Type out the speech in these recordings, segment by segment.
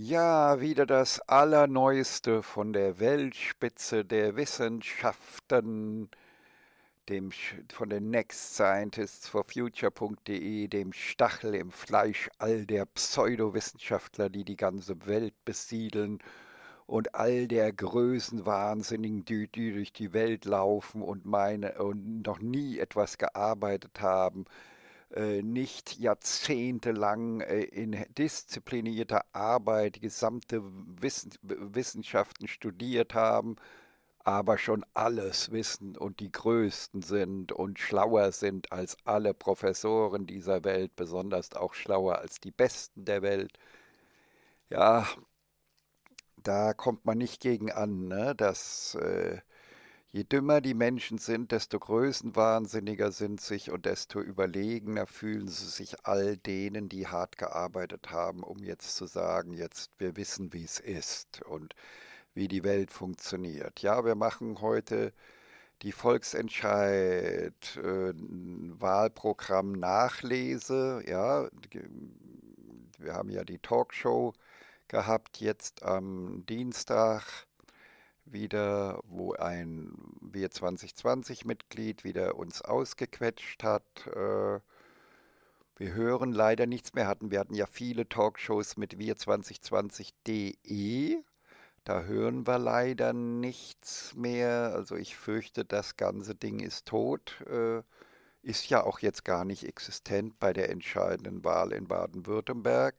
Ja, wieder das Allerneueste von der Weltspitze der Wissenschaften, dem, von den Next Scientists for Future.de, dem Stachel im Fleisch all der Pseudowissenschaftler, die die ganze Welt besiedeln und all der Größenwahnsinnigen, die, die durch die Welt laufen und meine und noch nie etwas gearbeitet haben. Äh, nicht jahrzehntelang äh, in disziplinierter Arbeit gesamte Wissen, Wissenschaften studiert haben, aber schon alles wissen und die Größten sind und schlauer sind als alle Professoren dieser Welt, besonders auch schlauer als die Besten der Welt. Ja, da kommt man nicht gegen an, ne? dass äh, Je dümmer die Menschen sind, desto größenwahnsinniger sind sich und desto überlegener fühlen sie sich all denen, die hart gearbeitet haben, um jetzt zu sagen, jetzt wir wissen, wie es ist und wie die Welt funktioniert. Ja, wir machen heute die Volksentscheid äh, Wahlprogramm Nachlese, ja, wir haben ja die Talkshow gehabt jetzt am Dienstag wieder, wo ein Wir 2020-Mitglied wieder uns ausgequetscht hat. Äh, wir hören leider nichts mehr hatten. Wir hatten ja viele Talkshows mit wir2020.de. Da hören wir leider nichts mehr. Also ich fürchte, das ganze Ding ist tot. Äh, ist ja auch jetzt gar nicht existent bei der entscheidenden Wahl in Baden-Württemberg.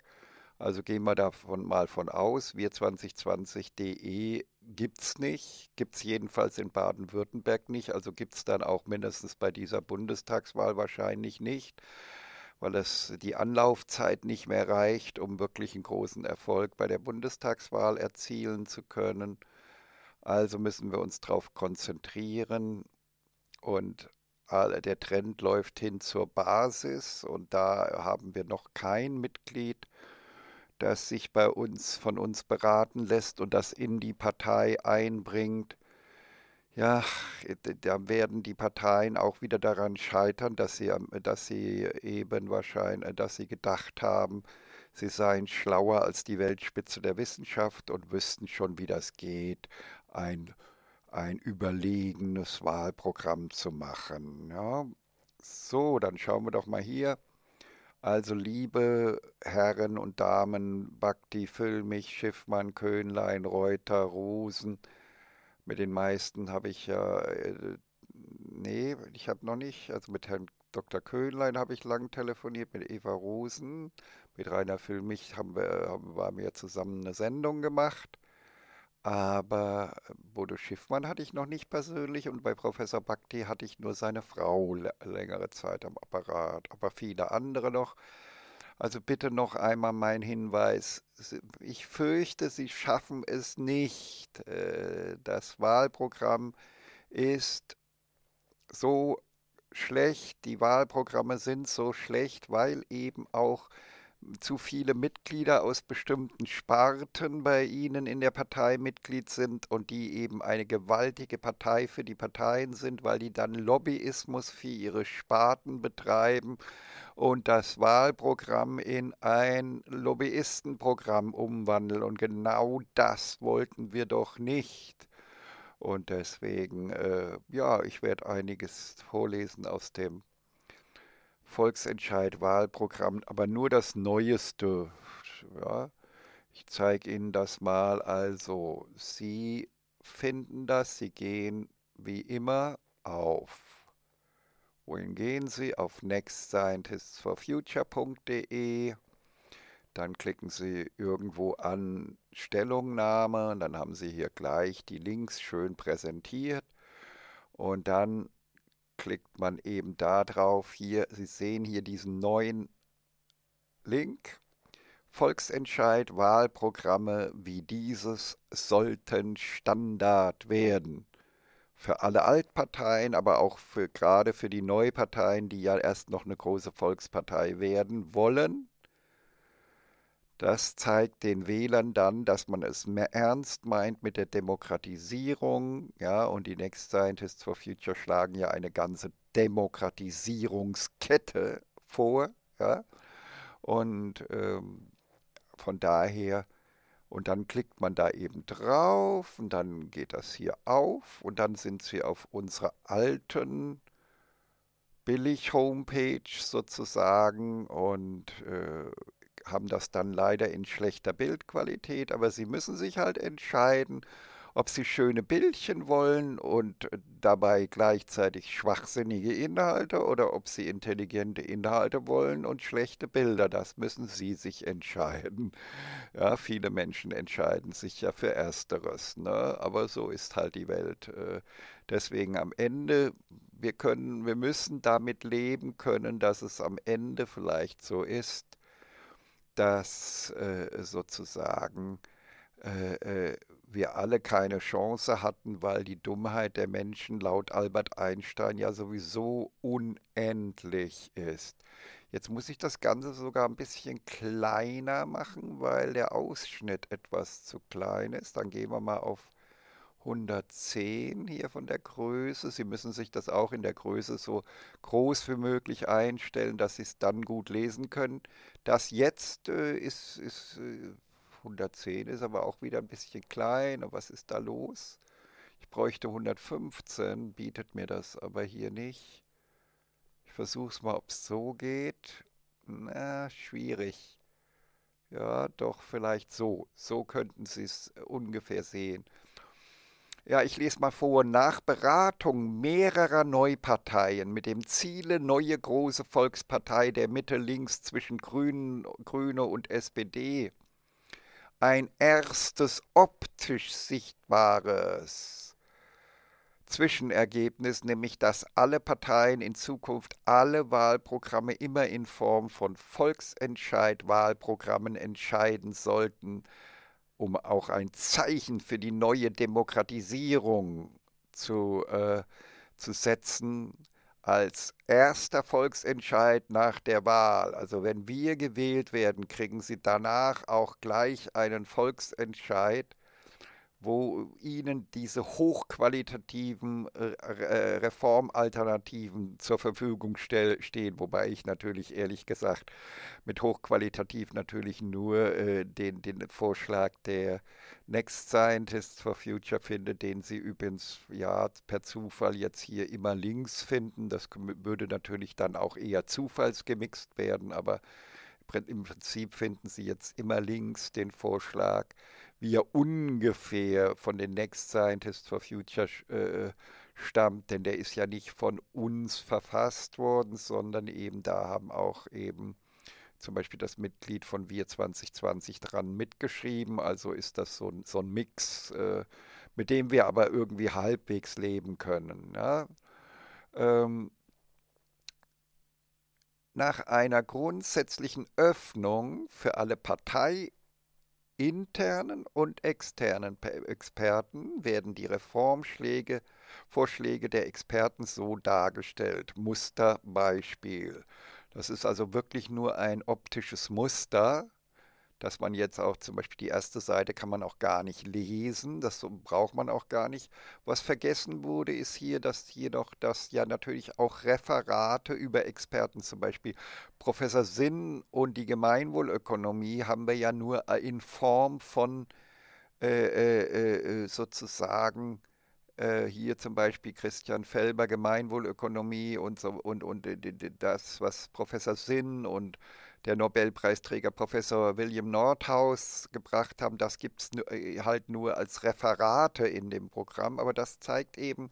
Also gehen wir davon mal von aus, wir2020.de gibt es nicht, gibt es jedenfalls in Baden-Württemberg nicht, also gibt es dann auch mindestens bei dieser Bundestagswahl wahrscheinlich nicht, weil es die Anlaufzeit nicht mehr reicht, um wirklich einen großen Erfolg bei der Bundestagswahl erzielen zu können. Also müssen wir uns darauf konzentrieren und der Trend läuft hin zur Basis und da haben wir noch kein Mitglied das sich bei uns von uns beraten lässt und das in die Partei einbringt. Ja, da werden die Parteien auch wieder daran scheitern, dass sie, dass sie eben wahrscheinlich, äh, dass sie gedacht haben, sie seien schlauer als die Weltspitze der Wissenschaft und wüssten schon, wie das geht, ein, ein überlegenes Wahlprogramm zu machen. Ja, so, dann schauen wir doch mal hier. Also liebe Herren und Damen, Bhakti, Füllmich, Schiffmann, Köhnlein, Reuter, Rosen, mit den meisten habe ich ja, äh, nee, ich habe noch nicht, also mit Herrn Dr. Köhnlein habe ich lang telefoniert, mit Eva Rosen, mit Rainer Füllmich haben wir, haben, wir zusammen eine Sendung gemacht. Aber Bodo äh, Schiffmann hatte ich noch nicht persönlich und bei Professor Bakti hatte ich nur seine Frau längere Zeit am Apparat, aber viele andere noch. Also bitte noch einmal mein Hinweis. Ich fürchte, Sie schaffen es nicht. Äh, das Wahlprogramm ist so schlecht, die Wahlprogramme sind so schlecht, weil eben auch zu viele Mitglieder aus bestimmten Sparten bei Ihnen in der Partei Mitglied sind und die eben eine gewaltige Partei für die Parteien sind, weil die dann Lobbyismus für ihre Sparten betreiben und das Wahlprogramm in ein Lobbyistenprogramm umwandeln. Und genau das wollten wir doch nicht. Und deswegen, äh, ja, ich werde einiges vorlesen aus dem Volksentscheid, Wahlprogramm, aber nur das Neueste. Ja. Ich zeige Ihnen das mal. Also, Sie finden das, Sie gehen wie immer auf. Wohin gehen Sie? Auf nextscientistsforfuture.de. Dann klicken Sie irgendwo an Stellungnahme und dann haben Sie hier gleich die Links schön präsentiert. Und dann klickt man eben da drauf. Hier, Sie sehen hier diesen neuen Link. Volksentscheid, Wahlprogramme wie dieses sollten Standard werden. Für alle Altparteien, aber auch für, gerade für die Neuparteien, die ja erst noch eine große Volkspartei werden wollen. Das zeigt den Wählern dann, dass man es mehr ernst meint mit der Demokratisierung. Ja, und die Next Scientists for Future schlagen ja eine ganze Demokratisierungskette vor. Ja? Und ähm, von daher, und dann klickt man da eben drauf und dann geht das hier auf und dann sind sie auf unserer alten Billig-Homepage sozusagen und äh, haben das dann leider in schlechter Bildqualität, aber sie müssen sich halt entscheiden, ob sie schöne Bildchen wollen und äh, dabei gleichzeitig schwachsinnige Inhalte oder ob sie intelligente Inhalte wollen und schlechte Bilder. Das müssen sie sich entscheiden. Ja, viele Menschen entscheiden sich ja für Ersteres, ne? aber so ist halt die Welt. Äh. Deswegen am Ende, wir können, wir müssen damit leben können, dass es am Ende vielleicht so ist dass äh, sozusagen äh, äh, wir alle keine Chance hatten, weil die Dummheit der Menschen laut Albert Einstein ja sowieso unendlich ist. Jetzt muss ich das Ganze sogar ein bisschen kleiner machen, weil der Ausschnitt etwas zu klein ist. Dann gehen wir mal auf 110 hier von der Größe. Sie müssen sich das auch in der Größe so groß wie möglich einstellen, dass Sie es dann gut lesen können. Das jetzt äh, ist, ist äh, 110, ist aber auch wieder ein bisschen klein. was ist da los? Ich bräuchte 115, bietet mir das aber hier nicht. Ich versuche es mal, ob es so geht. Na, schwierig. Ja, doch, vielleicht so. So könnten Sie es äh, ungefähr sehen. Ja, ich lese mal vor. Nach Beratung mehrerer Neuparteien mit dem Ziele, neue große Volkspartei der Mitte links zwischen Grünen, Grüne und SPD, ein erstes optisch sichtbares Zwischenergebnis, nämlich dass alle Parteien in Zukunft alle Wahlprogramme immer in Form von Volksentscheid-Wahlprogrammen entscheiden sollten, um auch ein Zeichen für die neue Demokratisierung zu, äh, zu setzen als erster Volksentscheid nach der Wahl. Also wenn wir gewählt werden, kriegen Sie danach auch gleich einen Volksentscheid wo ihnen diese hochqualitativen äh, äh, Reformalternativen zur Verfügung stehen, wobei ich natürlich ehrlich gesagt mit hochqualitativ natürlich nur äh, den, den Vorschlag der Next Scientists for Future finde, den sie übrigens ja per Zufall jetzt hier immer links finden. Das würde natürlich dann auch eher zufallsgemixt werden, aber im Prinzip finden sie jetzt immer links den Vorschlag wie er ungefähr von den Next Scientists for Future äh, äh, stammt, denn der ist ja nicht von uns verfasst worden, sondern eben da haben auch eben zum Beispiel das Mitglied von Wir 2020 dran mitgeschrieben. Also ist das so, so ein Mix, äh, mit dem wir aber irgendwie halbwegs leben können. Ja? Ähm, nach einer grundsätzlichen Öffnung für alle Parteien, internen und externen Experten werden die Reformschläge Vorschläge der Experten so dargestellt. Musterbeispiel. Das ist also wirklich nur ein optisches Muster, dass man jetzt auch zum Beispiel die erste Seite kann man auch gar nicht lesen, das braucht man auch gar nicht. Was vergessen wurde, ist hier, dass jedoch, dass ja natürlich auch Referate über Experten, zum Beispiel Professor Sinn und die Gemeinwohlökonomie, haben wir ja nur äh, in Form von äh, äh, äh, äh sozusagen hier zum Beispiel Christian Felber, Gemeinwohlökonomie und so und, und das, was Professor Sinn und der Nobelpreisträger Professor William Nordhaus gebracht haben, das gibt es äh, halt nur als Referate in dem Programm, aber das zeigt eben,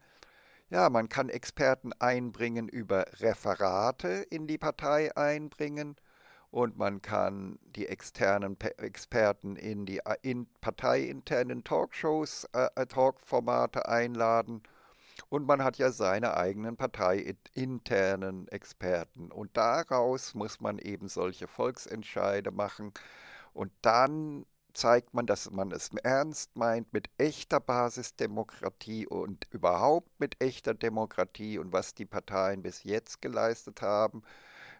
ja, man kann Experten einbringen über Referate in die Partei einbringen und man kann die externen Experten in die äh, in parteiinternen Talkshows, äh, äh Talkformate einladen und man hat ja seine eigenen parteiinternen Experten. Und daraus muss man eben solche Volksentscheide machen. Und dann zeigt man, dass man es ernst meint mit echter Basisdemokratie und überhaupt mit echter Demokratie und was die Parteien bis jetzt geleistet haben,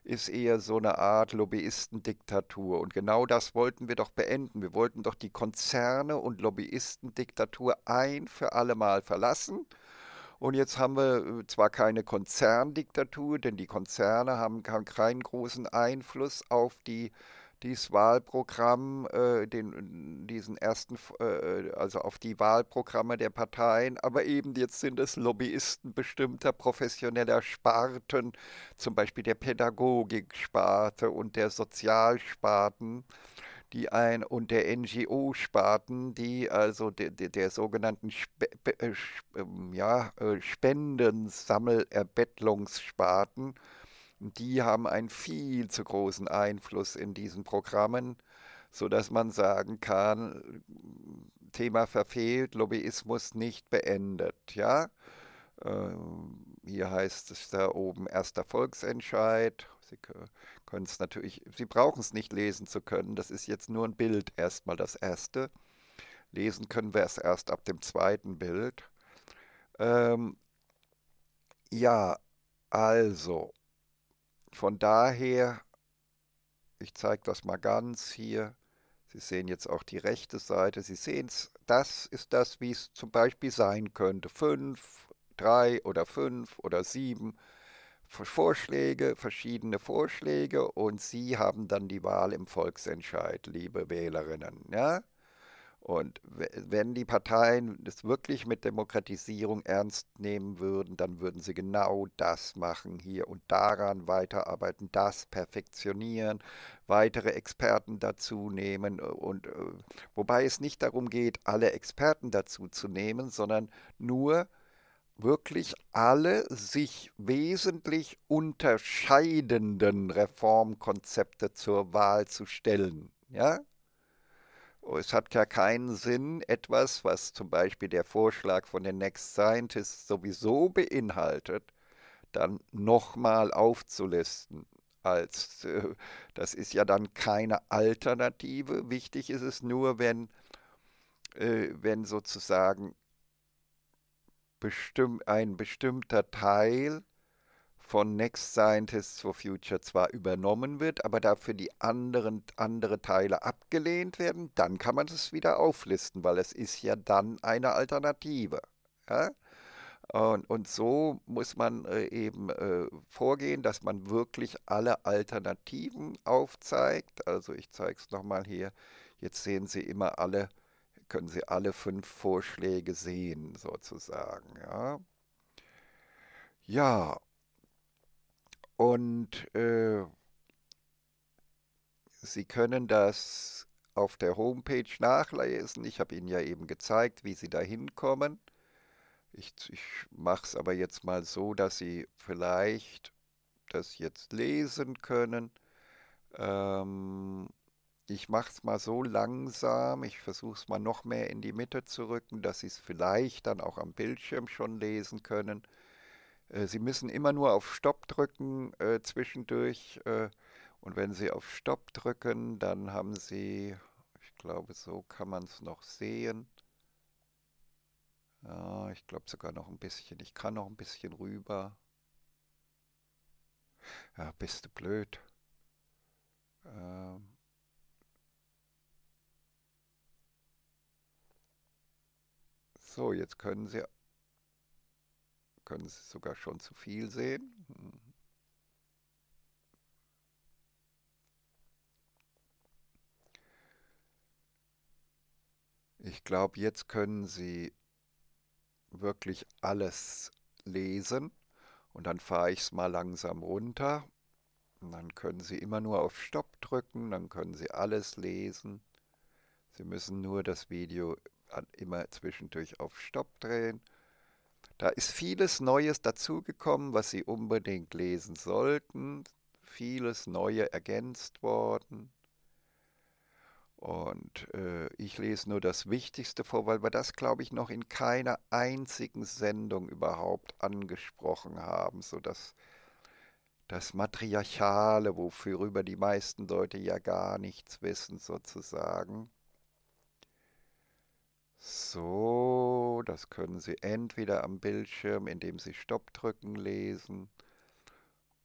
ist eher so eine Art Lobbyistendiktatur. Und genau das wollten wir doch beenden. Wir wollten doch die Konzerne und Lobbyistendiktatur ein für alle Mal verlassen und jetzt haben wir äh, zwar keine Konzerndiktatur, denn die Konzerne haben keinen großen Einfluss auf die dieses Wahlprogramm, äh, den, diesen ersten, äh, äh, also auf die Wahlprogramme der Parteien, aber eben jetzt sind es Lobbyisten bestimmter professioneller Sparten, zum Beispiel der Pädagogik-Sparte und der Sozialsparten die ein und der NGO-Sparten, die also de, de, der sogenannten Spe, äh, ähm, ja, äh, Spendensammelerbettlungssparten, die haben einen viel zu großen Einfluss in diesen Programmen, sodass man sagen kann, Thema verfehlt, Lobbyismus nicht beendet. Ja? Ähm, hier heißt es da oben erster Volksentscheid Sie können es natürlich, Sie brauchen es nicht lesen zu können. Das ist jetzt nur ein Bild erstmal das erste. Lesen können wir es erst ab dem zweiten Bild. Ähm, ja, also, von daher, ich zeige das mal ganz hier. Sie sehen jetzt auch die rechte Seite. Sie sehen es, das ist das, wie es zum Beispiel sein könnte. 5, 3 oder 5 oder 7 Vorschläge, verschiedene Vorschläge und Sie haben dann die Wahl im Volksentscheid, liebe Wählerinnen. Ja? Und wenn die Parteien es wirklich mit Demokratisierung ernst nehmen würden, dann würden sie genau das machen hier und daran weiterarbeiten, das perfektionieren, weitere Experten dazu nehmen. Äh, und äh, wobei es nicht darum geht, alle Experten dazu zu nehmen, sondern nur wirklich alle sich wesentlich unterscheidenden Reformkonzepte zur Wahl zu stellen. Ja? Oh, es hat ja keinen Sinn, etwas, was zum Beispiel der Vorschlag von den Next Scientists sowieso beinhaltet, dann nochmal aufzulisten. Als, äh, das ist ja dann keine Alternative. Wichtig ist es nur, wenn, äh, wenn sozusagen bestimm ein bestimmter Teil von Next Scientists for Future zwar übernommen wird, aber dafür die anderen andere Teile abgelehnt werden, dann kann man es wieder auflisten, weil es ist ja dann eine Alternative. Ja? Und, und, so muss man äh, eben äh, vorgehen, dass man wirklich alle Alternativen aufzeigt. Also ich zeige es nochmal hier. Jetzt sehen Sie immer alle können Sie alle fünf Vorschläge sehen, sozusagen. Ja, ja. und äh, Sie können das auf der Homepage nachlesen. Ich habe Ihnen ja eben gezeigt, wie Sie da hinkommen. Ich, ich mache es aber jetzt mal so, dass Sie vielleicht das jetzt lesen können. Ähm, ich mache es mal so langsam, ich versuche es mal noch mehr in die Mitte zu rücken, dass Sie es vielleicht dann auch am Bildschirm schon lesen können. Äh, Sie müssen immer nur auf Stopp drücken äh, zwischendurch. Äh, und wenn Sie auf Stopp drücken, dann haben Sie, ich glaube, so kann man es noch sehen. Ja, ich glaube sogar noch ein bisschen. Ich kann noch ein bisschen rüber. Ja, bist du blöd. Ähm. So, jetzt können Sie, können Sie sogar schon zu viel sehen. Ich glaube, jetzt können Sie wirklich alles lesen und dann fahre ich es mal langsam runter. Und dann können Sie immer nur auf Stopp drücken, dann können Sie alles lesen. Sie müssen nur das Video immer zwischendurch auf Stopp drehen. Da ist vieles Neues dazugekommen, was Sie unbedingt lesen sollten. Vieles Neue ergänzt worden. Und äh, ich lese nur das Wichtigste vor, weil wir das, glaube ich, noch in keiner einzigen Sendung überhaupt angesprochen haben, sodass das Matriarchale, worüber die meisten Leute ja gar nichts wissen, sozusagen. So, das können Sie entweder am Bildschirm, indem Sie Stopp drücken, lesen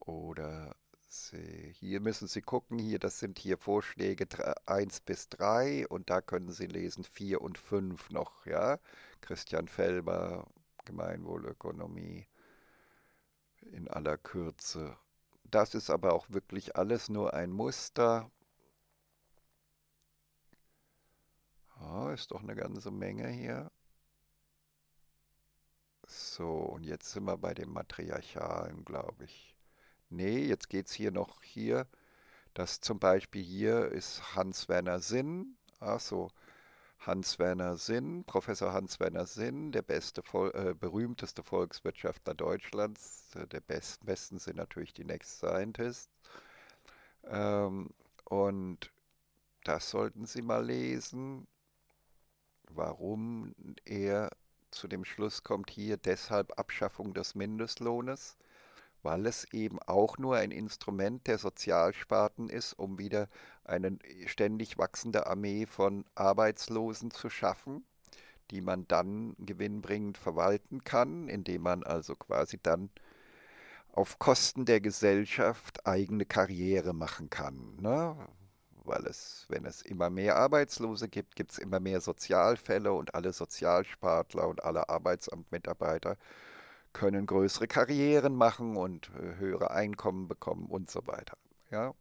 oder Sie, hier müssen Sie gucken, hier, das sind hier Vorschläge 1 bis 3 und da können Sie lesen 4 und 5 noch, ja. Christian Felber, Gemeinwohlökonomie in aller Kürze. Das ist aber auch wirklich alles nur ein Muster. Oh, ist doch eine ganze Menge hier. So, und jetzt sind wir bei dem Matriarchalen, glaube ich. Nee, jetzt geht es hier noch hier. Das zum Beispiel hier ist Hans-Werner Sinn. Ach so, Hans-Werner Sinn, Professor Hans-Werner Sinn, der beste, äh, berühmteste Volkswirtschaftler Deutschlands. Äh, der best, besten sind natürlich die Next Scientists. Ähm, und das sollten Sie mal lesen warum er zu dem Schluss kommt, hier deshalb Abschaffung des Mindestlohnes, weil es eben auch nur ein Instrument der Sozialsparten ist, um wieder eine ständig wachsende Armee von Arbeitslosen zu schaffen, die man dann gewinnbringend verwalten kann, indem man also quasi dann auf Kosten der Gesellschaft eigene Karriere machen kann. Ne? weil es, wenn es immer mehr Arbeitslose gibt, gibt es immer mehr Sozialfälle und alle Sozialspartler und alle Arbeitsamtmitarbeiter können größere Karrieren machen und äh, höhere Einkommen bekommen und so weiter. Ja.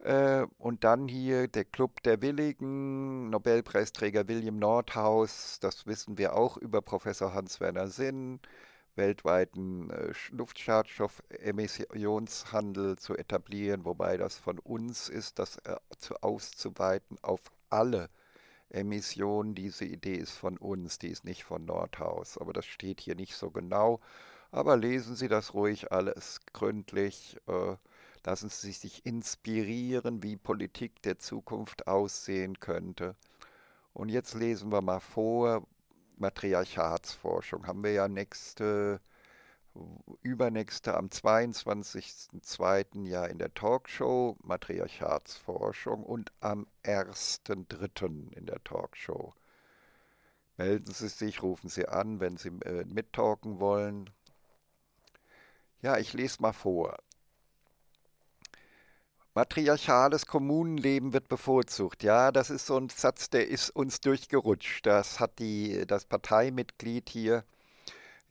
Äh, und dann hier der Club der Willigen, Nobelpreisträger William Nordhaus, das wissen wir auch über Professor Hans-Werner Sinn weltweiten äh, Luftschadstoffemissionshandel zu etablieren, wobei das von uns ist, das äh, zu auszuweiten auf alle Emissionen. Diese Idee ist von uns, die ist nicht von Nordhaus, aber das steht hier nicht so genau. Aber lesen Sie das ruhig alles gründlich. Äh, lassen Sie sich inspirieren, wie Politik der Zukunft aussehen könnte. Und jetzt lesen wir mal vor, Matriarchatsforschung haben wir ja nächste, übernächste am 22.02. ja in der Talkshow Matriarchatsforschung und am 1.03. in der Talkshow. Melden Sie sich, rufen Sie an, wenn Sie äh, mittalken wollen. Ja, ich lese mal vor. Matriarchales Kommunenleben wird bevorzugt. Ja, das ist so ein Satz, der ist uns durchgerutscht. Das hat die, das Parteimitglied hier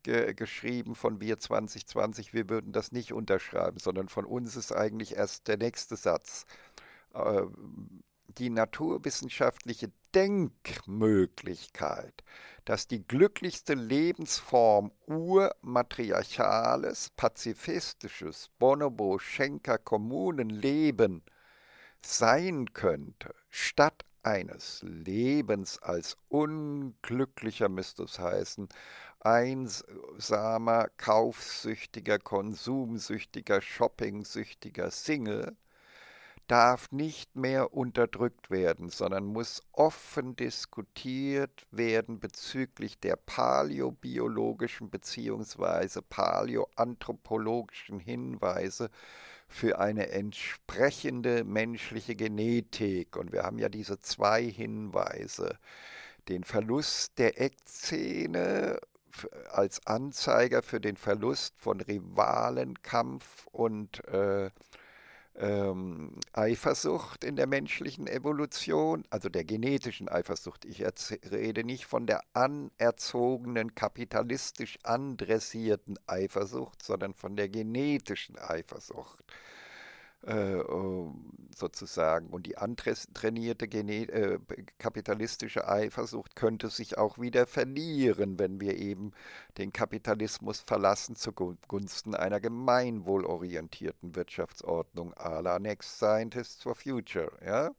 ge geschrieben von Wir 2020. Wir würden das nicht unterschreiben, sondern von uns ist eigentlich erst der nächste Satz. Äh, die naturwissenschaftliche Denkmöglichkeit, dass die glücklichste Lebensform urmatriarchales, pazifistisches Bonobo-Schenker-Kommunenleben sein könnte, statt eines Lebens als unglücklicher müsste es heißen, einsamer, kaufsüchtiger, konsumsüchtiger, shoppingsüchtiger Single, darf nicht mehr unterdrückt werden, sondern muss offen diskutiert werden bezüglich der paläobiologischen bzw. paläoanthropologischen Hinweise für eine entsprechende menschliche Genetik. Und wir haben ja diese zwei Hinweise. Den Verlust der Eckzähne als Anzeiger für den Verlust von Rivalenkampf und äh, ähm, Eifersucht in der menschlichen Evolution, also der genetischen Eifersucht. Ich rede nicht von der anerzogenen, kapitalistisch andressierten Eifersucht, sondern von der genetischen Eifersucht. Äh, sozusagen. Und die antrainierte äh, kapitalistische Eifersucht könnte sich auch wieder verlieren, wenn wir eben den Kapitalismus verlassen zugunsten einer gemeinwohlorientierten Wirtschaftsordnung à la Next Scientists for Future. Ja?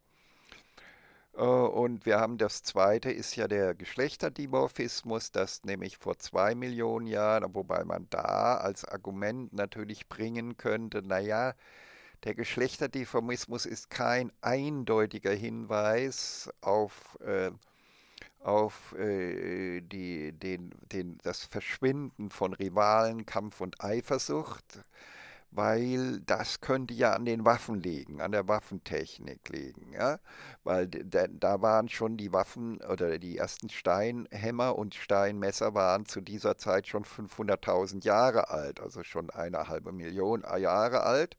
Äh, und wir haben das zweite, ist ja der Geschlechterdimorphismus, das nämlich vor zwei Millionen Jahren, wobei man da als Argument natürlich bringen könnte, naja, äh, der Geschlechterdeformismus ist kein eindeutiger Hinweis auf, äh, auf äh, die, den, den, das Verschwinden von Rivalen, Kampf und Eifersucht, weil das könnte ja an den Waffen liegen, an der Waffentechnik liegen, ja? weil da, da waren schon die Waffen oder die ersten Steinhämmer und Steinmesser waren zu dieser Zeit schon 500.000 Jahre alt, also schon eine halbe Million Jahre alt.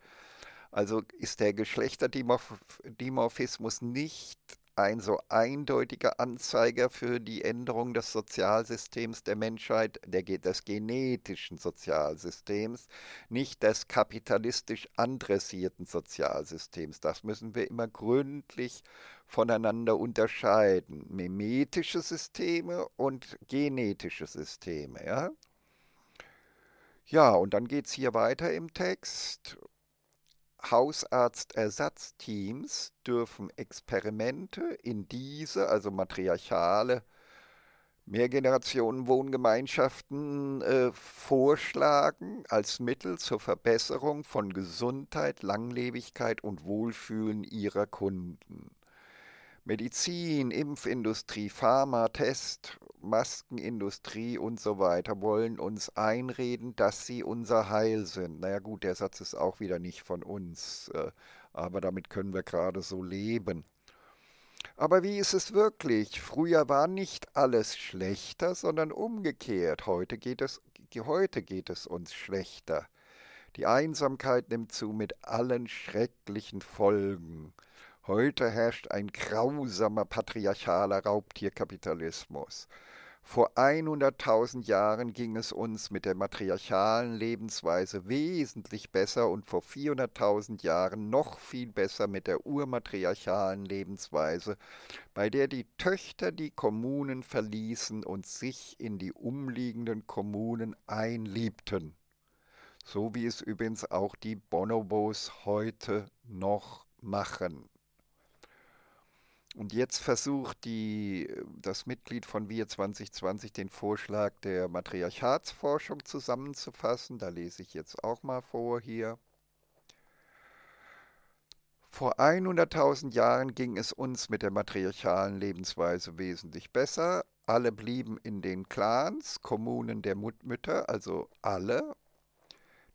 Also ist der Geschlechterdimorphismus nicht ein so eindeutiger Anzeiger für die Änderung des Sozialsystems der Menschheit, der, des genetischen Sozialsystems, nicht des kapitalistisch andressierten Sozialsystems. Das müssen wir immer gründlich voneinander unterscheiden. Mimetische Systeme und genetische Systeme. Ja, ja und dann geht es hier weiter im Text. Hausarztersatzteams dürfen Experimente in diese, also matriarchale Mehrgenerationenwohngemeinschaften äh, vorschlagen als Mittel zur Verbesserung von Gesundheit, Langlebigkeit und Wohlfühlen ihrer Kunden. Medizin, Impfindustrie, Pharma, Test, Maskenindustrie und so weiter wollen uns einreden, dass sie unser Heil sind. Naja gut, der Satz ist auch wieder nicht von uns, äh, aber damit können wir gerade so leben. Aber wie ist es wirklich? Früher war nicht alles schlechter, sondern umgekehrt. Heute geht es, heute geht es uns schlechter. Die Einsamkeit nimmt zu mit allen schrecklichen Folgen. Heute herrscht ein grausamer patriarchaler Raubtierkapitalismus. Vor 100.000 Jahren ging es uns mit der matriarchalen Lebensweise wesentlich besser und vor 400.000 Jahren noch viel besser mit der urmatriarchalen Lebensweise, bei der die Töchter die Kommunen verließen und sich in die umliegenden Kommunen einliebten. So wie es übrigens auch die Bonobos heute noch machen. Und jetzt versucht die, das Mitglied von Wir 2020 den Vorschlag der Matriarchatsforschung zusammenzufassen. Da lese ich jetzt auch mal vor hier. Vor 100.000 Jahren ging es uns mit der matriarchalen Lebensweise wesentlich besser. Alle blieben in den Clans, Kommunen der Mut Mütter, also alle.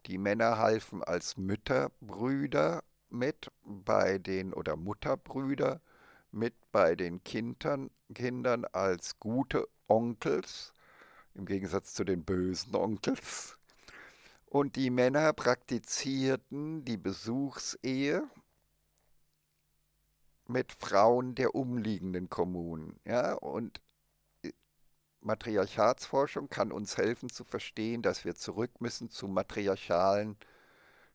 Die Männer halfen als Mütterbrüder mit bei den oder Mutterbrüder mit bei den Kindern, Kindern als gute Onkels, im Gegensatz zu den bösen Onkels. Und die Männer praktizierten die Besuchsehe mit Frauen der umliegenden Kommunen. Ja? Und äh, Matriarchatsforschung kann uns helfen zu verstehen, dass wir zurück müssen zu matriarchalen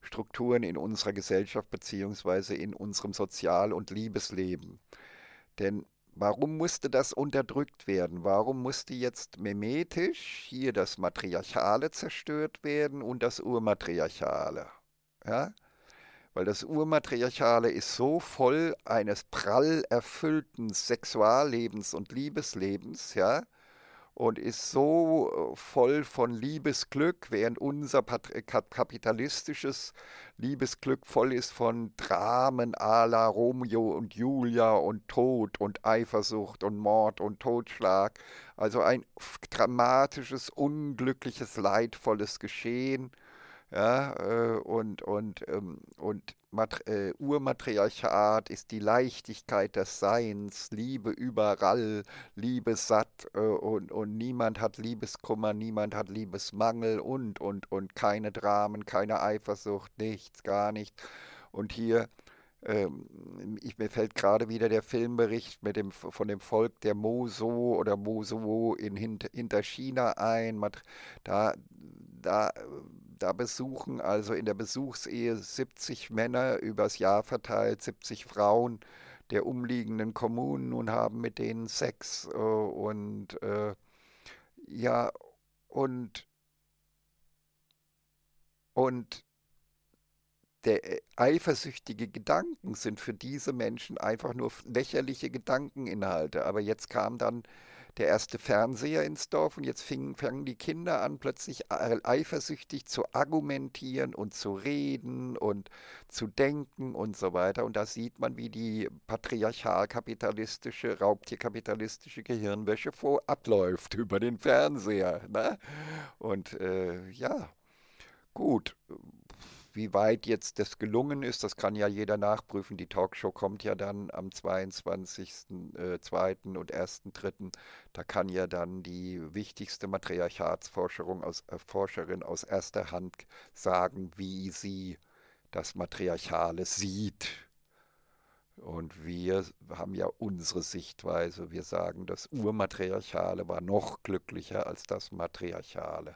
Strukturen in unserer Gesellschaft bzw. in unserem Sozial- und Liebesleben. Denn warum musste das unterdrückt werden? Warum musste jetzt memetisch hier das Matriarchale zerstört werden und das Urmatriarchale? Ja? Weil das Urmatriarchale ist so voll eines prall erfüllten Sexuallebens und Liebeslebens, ja, und ist so äh, voll von Liebesglück, während unser kapitalistisches Liebesglück voll ist von Dramen a la Romeo und Julia und Tod und Eifersucht und Mord und Totschlag. Also ein dramatisches, unglückliches, leidvolles Geschehen ja, äh, und, und, ähm, und Matri äh, Urmatriarchat ist die Leichtigkeit des Seins, Liebe überall, Liebe satt äh, und, und niemand hat Liebeskummer, niemand hat Liebesmangel und, und, und keine Dramen, keine Eifersucht, nichts, gar nichts. Und hier ähm, ich, mir fällt gerade wieder der Filmbericht mit dem, von dem Volk der Moso oder Moso in, hinter China ein. Da, da da besuchen also in der Besuchsehe 70 Männer übers Jahr verteilt, 70 Frauen der umliegenden Kommunen und haben mit denen Sex. Äh, und äh, ja, und, und der äh, eifersüchtige Gedanken sind für diese Menschen einfach nur lächerliche Gedankeninhalte. Aber jetzt kam dann der erste Fernseher ins Dorf und jetzt fingen, fangen die Kinder an, plötzlich äh, eifersüchtig zu argumentieren und zu reden und zu denken und so weiter. Und da sieht man, wie die patriarchal-kapitalistische, raubtierkapitalistische Gehirnwäsche vor abläuft über den Fernseher. Ne? Und äh, ja, gut wie weit jetzt das gelungen ist, das kann ja jeder nachprüfen. Die Talkshow kommt ja dann am 22.02. Äh, und 1.03. Da kann ja dann die wichtigste Matriarchatsforscherin aus, äh, Forscherin aus erster Hand sagen, wie sie das Matriarchale sieht. Und wir haben ja unsere Sichtweise. Wir sagen, das Urmatriarchale war noch glücklicher als das Matriarchale.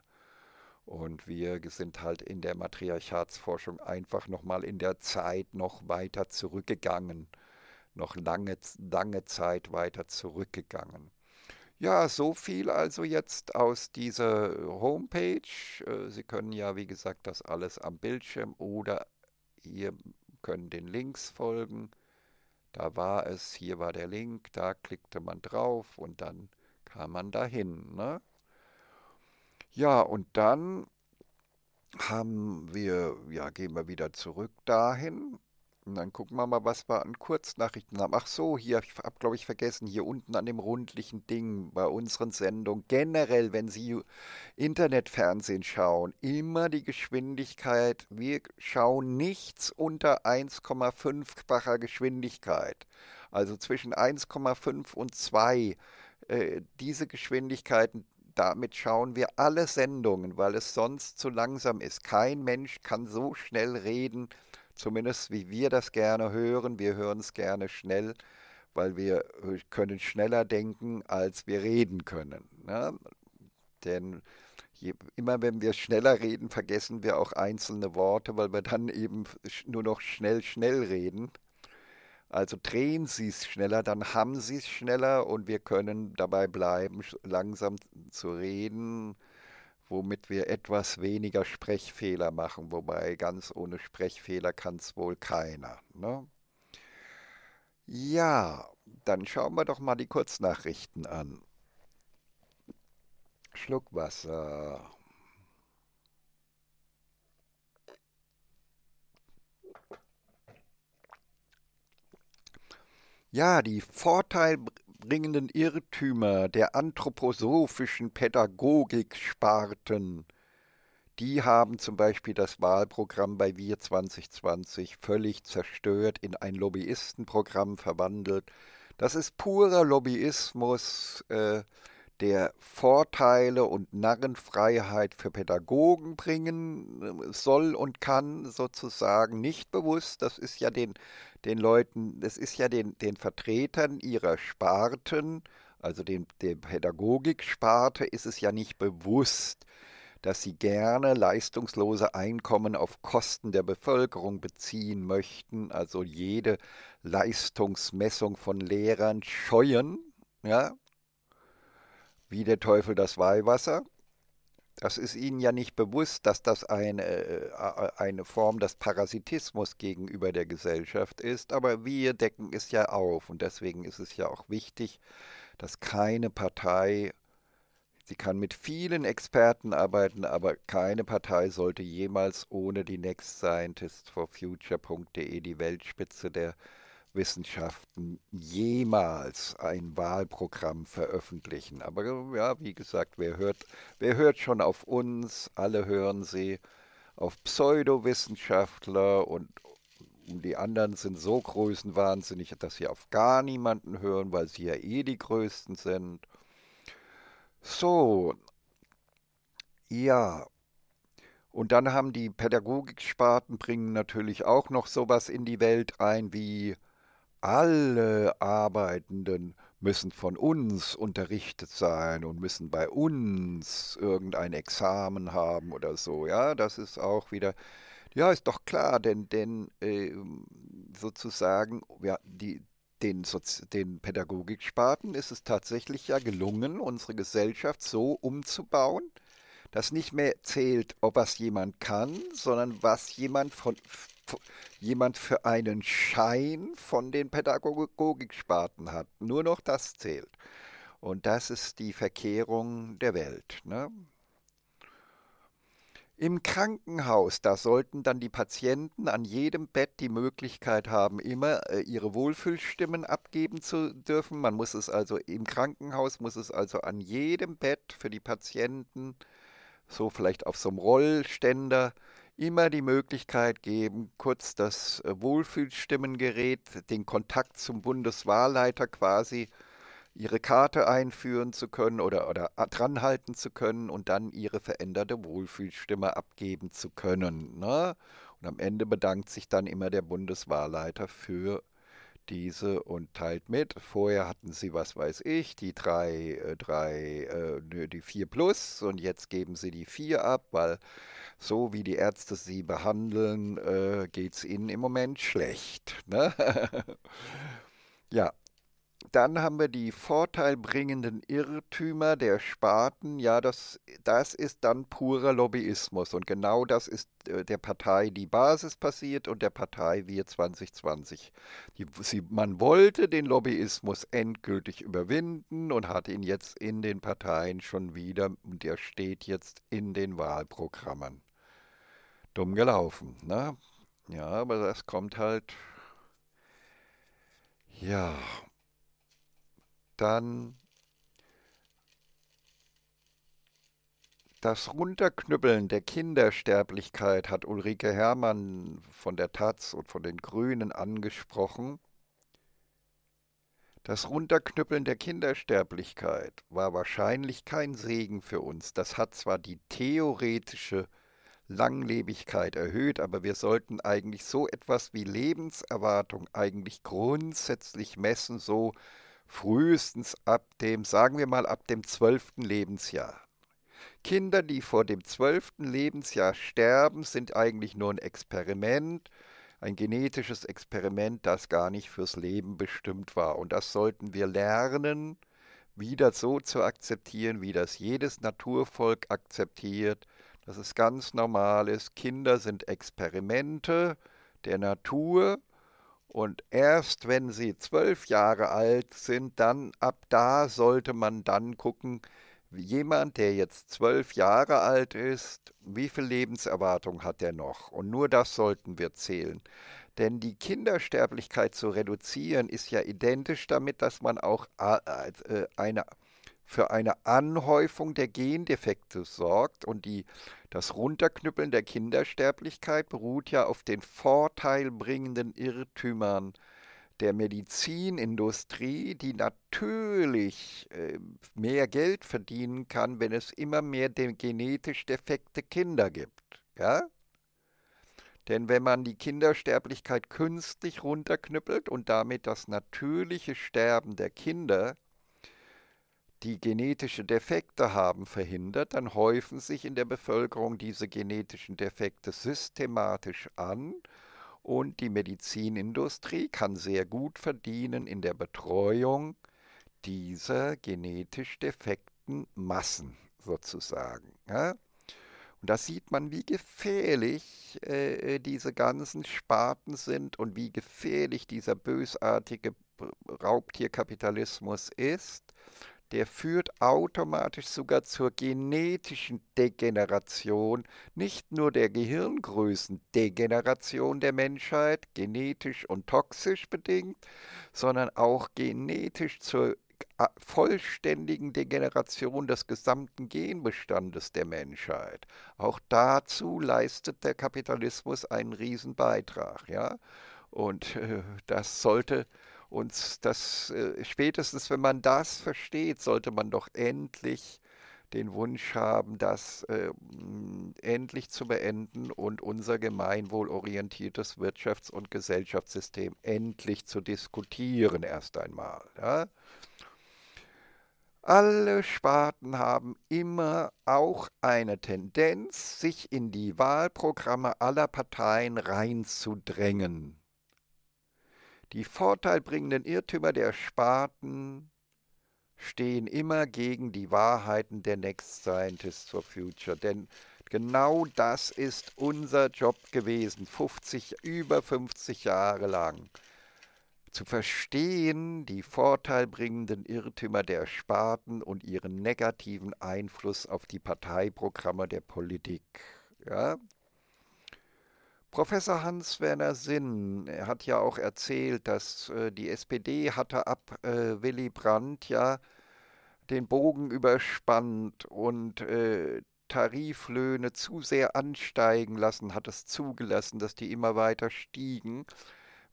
Und wir sind halt in der Matriarchatsforschung einfach nochmal in der Zeit noch weiter zurückgegangen, noch lange, lange Zeit weiter zurückgegangen. Ja, so viel also jetzt aus dieser Homepage. Äh, Sie können ja, wie gesagt, das alles am Bildschirm oder ihr können den Links folgen. Da war es, hier war der Link, da klickte man drauf und dann kam man dahin. Ne? Ja, und dann haben wir, ja, gehen wir wieder zurück dahin. Und dann gucken wir mal, was wir an Kurznachrichten haben. Ach so, hier, ich habe, glaube ich, vergessen, hier unten an dem rundlichen Ding bei unseren Sendungen, generell, wenn Sie Internetfernsehen schauen, immer die Geschwindigkeit, wir schauen nichts unter 1,5-facher Geschwindigkeit. Also zwischen 1,5 und 2 äh, diese Geschwindigkeiten damit schauen wir alle Sendungen, weil es sonst zu langsam ist. Kein Mensch kann so schnell reden, zumindest wie wir das gerne hören. Wir hören es gerne schnell, weil wir äh, können schneller denken, als wir reden können. Ne? Denn je, immer wenn wir schneller reden, vergessen wir auch einzelne Worte, weil wir dann eben nur noch schnell, schnell reden. Also drehen Sie es schneller, dann haben Sie es schneller und wir können dabei bleiben, langsam zu reden, womit wir etwas weniger Sprechfehler machen, wobei ganz ohne Sprechfehler kann es wohl keiner. Ne? Ja, dann schauen wir doch mal die Kurznachrichten an. Schluck Wasser. Ja, die vorteilbringenden Irrtümer der anthroposophischen Pädagogik Sparten, die haben zum Beispiel das Wahlprogramm bei Wir 2020 völlig zerstört, in ein Lobbyistenprogramm verwandelt. Das ist purer Lobbyismus. Äh, der Vorteile und Narrenfreiheit für Pädagogen bringen äh, soll und kann, sozusagen nicht bewusst. Das ist ja den, den Leuten, das ist ja den, den Vertretern ihrer Sparten, also den, der Pädagogiksparte, ist es ja nicht bewusst, dass sie gerne leistungslose Einkommen auf Kosten der Bevölkerung beziehen möchten, also jede Leistungsmessung von Lehrern scheuen, ja, wie der Teufel das Weihwasser. Das ist ihnen ja nicht bewusst, dass das eine, äh, äh, eine Form des Parasitismus gegenüber der Gesellschaft ist, aber wir decken es ja auf und deswegen ist es ja auch wichtig, dass keine Partei, sie kann mit vielen Experten arbeiten, aber keine Partei sollte jemals ohne die Next Scientist for Future.de, die Weltspitze der äh, Wissenschaften jemals ein Wahlprogramm veröffentlichen. Aber ja, wie gesagt, wer hört, wer hört schon auf uns? Alle hören sie auf Pseudowissenschaftler und die anderen sind so größenwahnsinnig, dass sie auf gar niemanden hören, weil sie ja eh die Größten sind. So, ja. Und dann haben die Pädagogiksparten bringen natürlich auch noch sowas in die Welt ein wie alle Arbeitenden müssen von uns unterrichtet sein und müssen bei uns irgendein Examen haben oder so. Ja, das ist auch wieder, ja, ist doch klar, denn, denn äh, sozusagen, ja, die, den, den Pädagogiksparten ist es tatsächlich ja gelungen, unsere Gesellschaft so umzubauen, dass nicht mehr zählt, ob was jemand kann, sondern was jemand von, jemand für einen Schein von den Pädagogiksparten hat. Nur noch das zählt. Und das ist die Verkehrung der Welt. Ne? Im Krankenhaus, da sollten dann die Patienten an jedem Bett die Möglichkeit haben, immer äh, ihre Wohlfühlstimmen abgeben zu dürfen. Man muss es also im Krankenhaus muss es also an jedem Bett für die Patienten so vielleicht auf so einem Rollständer immer die Möglichkeit geben, kurz das äh, Wohlfühlstimmengerät, den Kontakt zum Bundeswahlleiter quasi, ihre Karte einführen zu können oder, oder äh, dranhalten zu können und dann ihre veränderte Wohlfühlstimme abgeben zu können. Ne? Und am Ende bedankt sich dann immer der Bundeswahlleiter für diese und teilt mit. Vorher hatten sie, was weiß ich, die 3, äh, äh, die 4 plus und jetzt geben sie die 4 ab, weil so wie die Ärzte sie behandeln, äh, geht es ihnen im Moment schlecht. Ne? ja, dann haben wir die vorteilbringenden Irrtümer der Sparten. Ja, das, das ist dann purer Lobbyismus. Und genau das ist äh, der Partei die Basis passiert und der Partei Wir 2020. Die, sie, man wollte den Lobbyismus endgültig überwinden und hat ihn jetzt in den Parteien schon wieder und er steht jetzt in den Wahlprogrammen. Dumm gelaufen, ne? Ja, aber das kommt halt. Ja, dann Das Runterknüppeln der Kindersterblichkeit hat Ulrike Hermann von der Taz und von den Grünen angesprochen. Das Runterknüppeln der Kindersterblichkeit war wahrscheinlich kein Segen für uns. Das hat zwar die theoretische Langlebigkeit erhöht, aber wir sollten eigentlich so etwas wie Lebenserwartung eigentlich grundsätzlich messen, so frühestens ab dem, sagen wir mal, ab dem zwölften Lebensjahr. Kinder, die vor dem zwölften Lebensjahr sterben, sind eigentlich nur ein Experiment, ein genetisches Experiment, das gar nicht fürs Leben bestimmt war. Und das sollten wir lernen, wieder so zu akzeptieren, wie das jedes Naturvolk akzeptiert, dass es ganz normal ist. Kinder sind Experimente der Natur und erst wenn sie zwölf Jahre alt sind, dann ab da sollte man dann gucken, jemand, der jetzt zwölf Jahre alt ist, wie viel Lebenserwartung hat er noch? Und nur das sollten wir zählen. Denn die Kindersterblichkeit zu reduzieren, ist ja identisch damit, dass man auch äh, äh, eine für eine Anhäufung der Gendefekte sorgt. Und die, das Runterknüppeln der Kindersterblichkeit beruht ja auf den vorteilbringenden Irrtümern der Medizinindustrie, die natürlich äh, mehr Geld verdienen kann, wenn es immer mehr genetisch defekte Kinder gibt. Ja? Denn wenn man die Kindersterblichkeit künstlich runterknüppelt und damit das natürliche Sterben der Kinder die genetische Defekte haben, verhindert, dann häufen sich in der Bevölkerung diese genetischen Defekte systematisch an und die Medizinindustrie kann sehr gut verdienen in der Betreuung dieser genetisch defekten Massen sozusagen. Ja? Und da sieht man, wie gefährlich äh, diese ganzen Sparten sind und wie gefährlich dieser bösartige Raubtierkapitalismus ist der führt automatisch sogar zur genetischen Degeneration, nicht nur der Gehirngrößendegeneration der Menschheit, genetisch und toxisch bedingt, sondern auch genetisch zur äh, vollständigen Degeneration des gesamten Genbestandes der Menschheit. Auch dazu leistet der Kapitalismus einen Riesenbeitrag. Ja? Und äh, das sollte und das äh, spätestens, wenn man das versteht, sollte man doch endlich den Wunsch haben, das äh, endlich zu beenden und unser gemeinwohlorientiertes Wirtschafts- und Gesellschaftssystem endlich zu diskutieren erst einmal. Ja? Alle Sparten haben immer auch eine Tendenz, sich in die Wahlprogramme aller Parteien reinzudrängen. Die vorteilbringenden Irrtümer der Spaten stehen immer gegen die Wahrheiten der Next Scientists for Future. Denn genau das ist unser Job gewesen, 50, über 50 Jahre lang. Zu verstehen die vorteilbringenden Irrtümer der Spaten und ihren negativen Einfluss auf die Parteiprogramme der Politik. Ja, Professor Hans-Werner Sinn hat ja auch erzählt, dass äh, die SPD hatte ab äh, Willy Brandt ja den Bogen überspannt und äh, Tariflöhne zu sehr ansteigen lassen, hat es zugelassen, dass die immer weiter stiegen,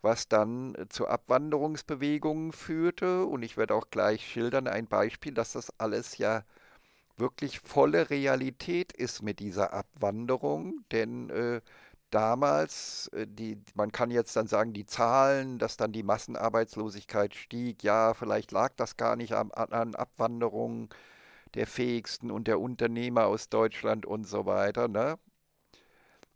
was dann zu Abwanderungsbewegungen führte. Und ich werde auch gleich schildern ein Beispiel, dass das alles ja wirklich volle Realität ist mit dieser Abwanderung, denn damals, äh, die, man kann jetzt dann sagen, die Zahlen, dass dann die Massenarbeitslosigkeit stieg, ja, vielleicht lag das gar nicht an, an Abwanderung der Fähigsten und der Unternehmer aus Deutschland und so weiter. Ne?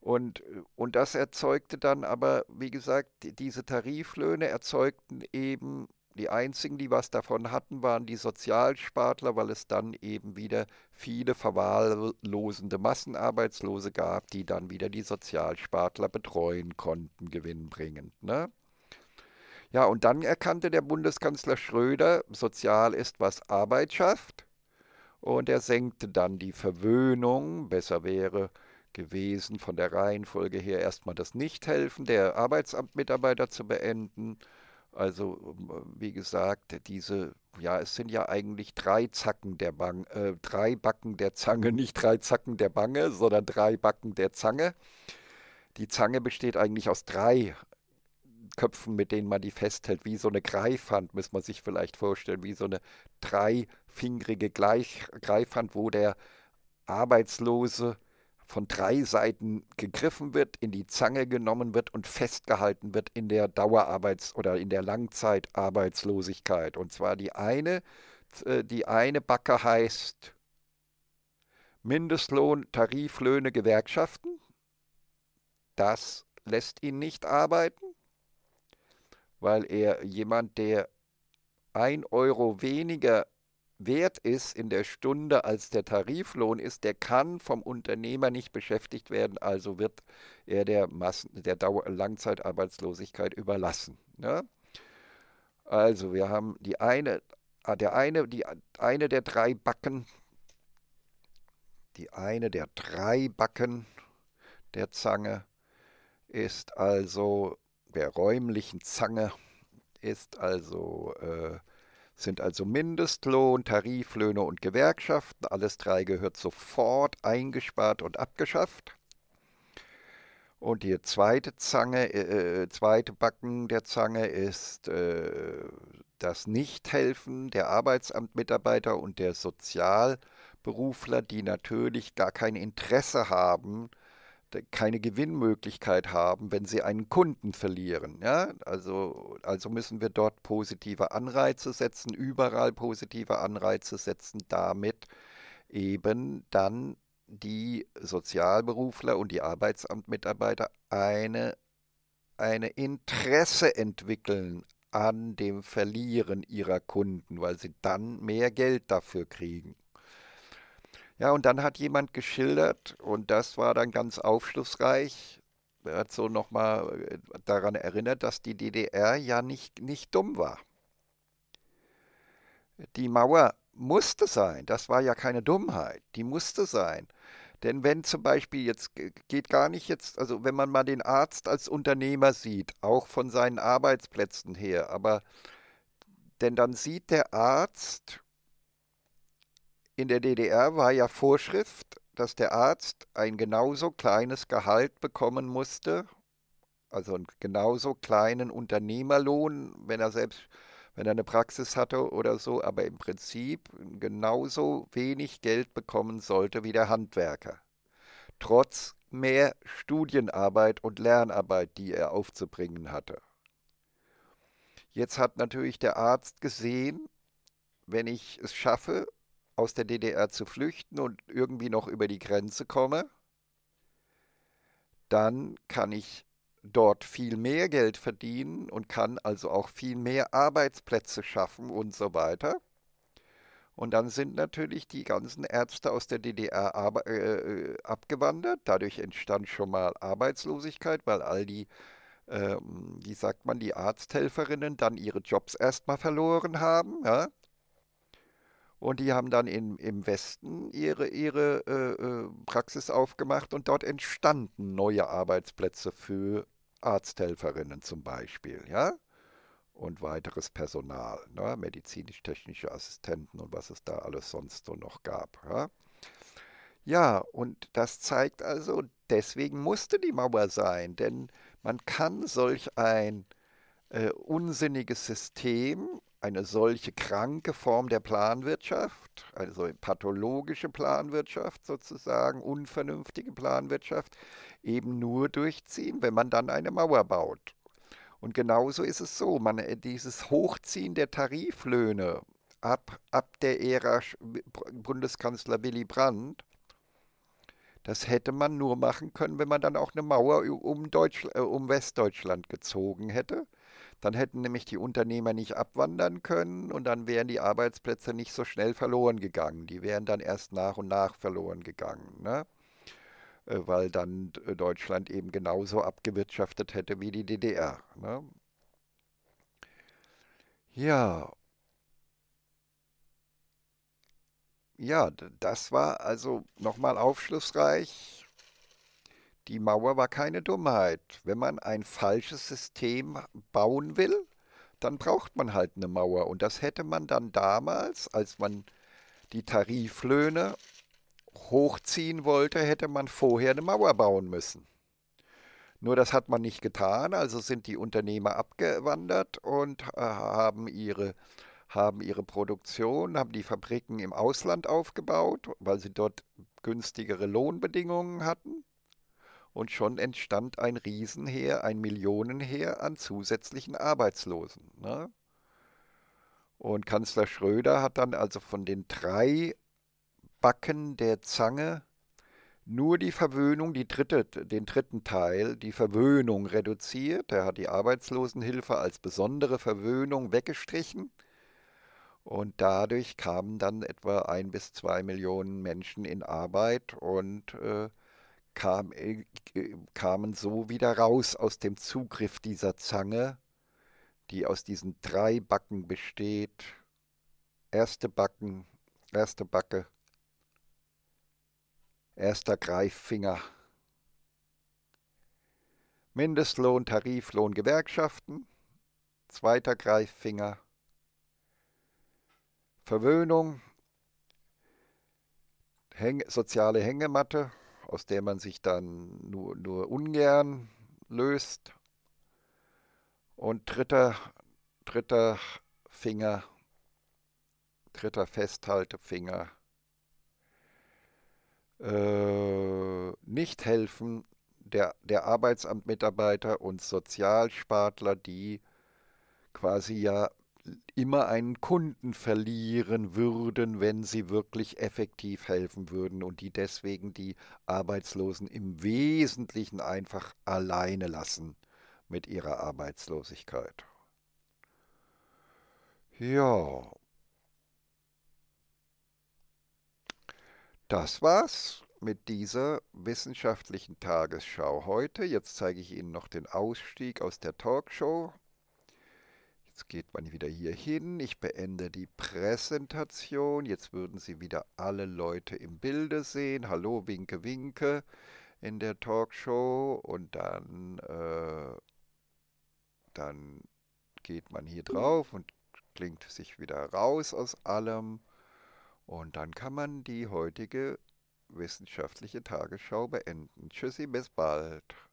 Und, äh, und das erzeugte dann aber, wie gesagt, diese Tariflöhne erzeugten eben die einzigen, die was davon hatten, waren die Sozialspartler, weil es dann eben wieder viele verwahrlosende Massenarbeitslose gab, die dann wieder die Sozialspartler betreuen konnten, gewinnbringend. Ne? Ja, und dann erkannte der Bundeskanzler Schröder, sozial ist, was Arbeit schafft. Und er senkte dann die Verwöhnung. Besser wäre gewesen, von der Reihenfolge her erstmal das Nichthelfen der Arbeitsamtmitarbeiter zu beenden also ähm, wie gesagt, diese, ja, es sind ja eigentlich drei Zacken der Bange, äh, drei Backen der Zange, nicht drei Zacken der Bange, sondern drei Backen der Zange. Die Zange besteht eigentlich aus drei Köpfen, mit denen man die festhält, wie so eine Greifhand, muss man sich vielleicht vorstellen, wie so eine dreifingrige Gleich Greifhand, wo der Arbeitslose von drei Seiten gegriffen wird, in die Zange genommen wird und festgehalten wird in der Dauerarbeits- oder in der Langzeitarbeitslosigkeit. Und zwar die eine, äh, die eine Backe heißt Mindestlohn, Tariflöhne, Gewerkschaften. Das lässt ihn nicht arbeiten, weil er jemand, der ein Euro weniger wert ist in der Stunde als der Tariflohn ist, der kann vom Unternehmer nicht beschäftigt werden, also wird er der, Massen, der Dauer Langzeitarbeitslosigkeit überlassen. Ne? Also wir haben die eine, ah, der eine, die eine der drei Backen, die eine der drei Backen der Zange ist also der räumlichen Zange ist also äh, sind also Mindestlohn, Tariflöhne und Gewerkschaften. Alles drei gehört sofort eingespart und abgeschafft. Und die zweite Zange, äh, äh, zweite Backen der Zange ist äh, das Nichthelfen der Arbeitsamtmitarbeiter und der Sozialberufler, die natürlich gar kein Interesse haben, keine Gewinnmöglichkeit haben, wenn sie einen Kunden verlieren. Ja? Also, also müssen wir dort positive Anreize setzen, überall positive Anreize setzen, damit eben dann die Sozialberufler und die Arbeitsamtmitarbeiter eine, eine Interesse entwickeln an dem Verlieren ihrer Kunden, weil sie dann mehr Geld dafür kriegen. Ja, und dann hat jemand geschildert, und das war dann ganz aufschlussreich, er hat so nochmal äh, daran erinnert, dass die DDR ja nicht, nicht dumm war. Die Mauer musste sein, das war ja keine Dummheit, die musste sein. Denn wenn zum Beispiel jetzt geht gar nicht jetzt, also wenn man mal den Arzt als Unternehmer sieht, auch von seinen Arbeitsplätzen her, aber denn dann sieht der Arzt in der DDR war ja Vorschrift, dass der Arzt ein genauso kleines Gehalt bekommen musste, also einen genauso kleinen Unternehmerlohn, wenn er selbst wenn er eine Praxis hatte oder so, aber im Prinzip genauso wenig Geld bekommen sollte wie der Handwerker. Trotz mehr Studienarbeit und Lernarbeit, die er aufzubringen hatte. Jetzt hat natürlich der Arzt gesehen, wenn ich es schaffe, aus der DDR zu flüchten und irgendwie noch über die Grenze komme, dann kann ich dort viel mehr Geld verdienen und kann also auch viel mehr Arbeitsplätze schaffen und so weiter. Und dann sind natürlich die ganzen Ärzte aus der DDR ab, äh, äh, abgewandert. Dadurch entstand schon mal Arbeitslosigkeit, weil all die, ähm, wie sagt man, die Arzthelferinnen dann ihre Jobs erstmal verloren haben. Ja? Und die haben dann in, im Westen ihre, ihre äh, äh, Praxis aufgemacht und dort entstanden neue Arbeitsplätze für Arzthelferinnen zum Beispiel, ja? Und weiteres Personal, ne? medizinisch-technische Assistenten und was es da alles sonst so noch gab. Ja? ja, und das zeigt also, deswegen musste die Mauer sein, denn man kann solch ein äh, unsinniges System eine solche kranke Form der Planwirtschaft, also pathologische Planwirtschaft sozusagen, unvernünftige Planwirtschaft, eben nur durchziehen, wenn man dann eine Mauer baut. Und genauso ist es so, man, äh, dieses Hochziehen der Tariflöhne ab, ab der Ära Bundeskanzler Willy Brandt, das hätte man nur machen können, wenn man dann auch eine Mauer um, Deutschland, äh, um Westdeutschland gezogen hätte dann hätten nämlich die Unternehmer nicht abwandern können und dann wären die Arbeitsplätze nicht so schnell verloren gegangen. Die wären dann erst nach und nach verloren gegangen, ne? Äh, weil dann äh, Deutschland eben genauso abgewirtschaftet hätte wie die DDR. Ne? Ja, ja, das war also nochmal aufschlussreich. Die Mauer war keine Dummheit. Wenn man ein falsches System bauen will, dann braucht man halt eine Mauer. Und das hätte man dann damals, als man die Tariflöhne hochziehen wollte, hätte man vorher eine Mauer bauen müssen. Nur das hat man nicht getan, also sind die Unternehmer abgewandert und äh, haben, ihre, haben ihre Produktion, haben die Fabriken im Ausland aufgebaut, weil sie dort günstigere Lohnbedingungen hatten und schon entstand ein Riesenheer, ein Millionenheer an zusätzlichen Arbeitslosen. Ne? Und Kanzler Schröder hat dann also von den drei Backen der Zange nur die Verwöhnung, die dritte, den dritten Teil, die Verwöhnung reduziert. Er hat die Arbeitslosenhilfe als besondere Verwöhnung weggestrichen. Und dadurch kamen dann etwa ein bis zwei Millionen Menschen in Arbeit und äh, kam, äh, kamen so wieder raus aus dem Zugriff dieser Zange, die aus diesen drei Backen besteht. Erste Backen, erste Backe, erster Greiffinger. Mindestlohn, Tariflohn, Gewerkschaften, zweiter Greiffinger. Verwöhnung, Häng soziale Hängematte, aus der man sich dann nur, nur ungern löst. Und dritter, dritter Finger, dritter Festhaltefinger. Äh, nicht helfen der, der Arbeitsamtmitarbeiter und Sozialspartler, die quasi ja immer einen Kunden verlieren würden, wenn sie wirklich effektiv helfen würden und die deswegen die Arbeitslosen im Wesentlichen einfach alleine lassen mit ihrer Arbeitslosigkeit. Ja. Das war's mit dieser wissenschaftlichen Tagesschau heute. Jetzt zeige ich Ihnen noch den Ausstieg aus der Talkshow. Jetzt geht man wieder hier hin. Ich beende die Präsentation. Jetzt würden Sie wieder alle Leute im Bilde sehen. Hallo, winke, winke in der Talkshow. Und dann, äh, dann geht man hier drauf und klingt sich wieder raus aus allem. Und dann kann man die heutige wissenschaftliche Tagesschau beenden. Tschüssi, bis bald.